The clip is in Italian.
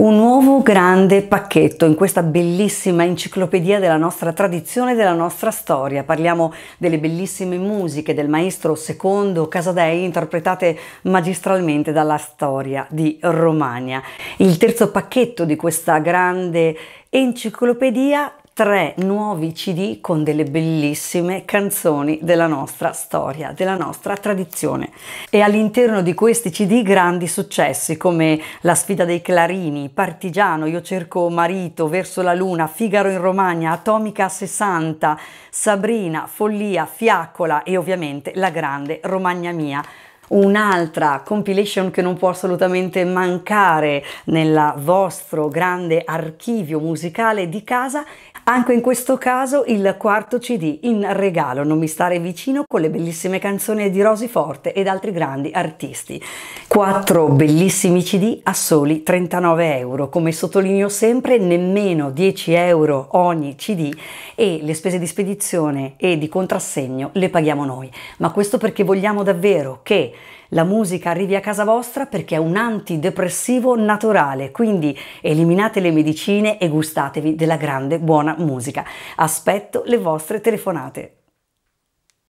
un nuovo grande pacchetto in questa bellissima enciclopedia della nostra tradizione e della nostra storia. Parliamo delle bellissime musiche del maestro secondo Casadei interpretate magistralmente dalla storia di Romagna. Il terzo pacchetto di questa grande enciclopedia tre nuovi CD con delle bellissime canzoni della nostra storia, della nostra tradizione. E all'interno di questi CD grandi successi come La sfida dei Clarini, Partigiano, Io cerco marito, Verso la luna, Figaro in Romagna, Atomica 60, Sabrina, Follia, Fiaccola e ovviamente La grande Romagna mia. Un'altra compilation che non può assolutamente mancare nel vostro grande archivio musicale di casa, anche in questo caso il quarto CD in regalo, Non mi stare vicino con le bellissime canzoni di Rosy Forte ed altri grandi artisti. Quattro bellissimi CD a soli 39 euro, come sottolineo sempre nemmeno 10 euro ogni CD e le spese di spedizione e di contrassegno le paghiamo noi, ma questo perché vogliamo davvero che la musica arrivi a casa vostra perché è un antidepressivo naturale, quindi eliminate le medicine e gustatevi della grande buona musica. Aspetto le vostre telefonate.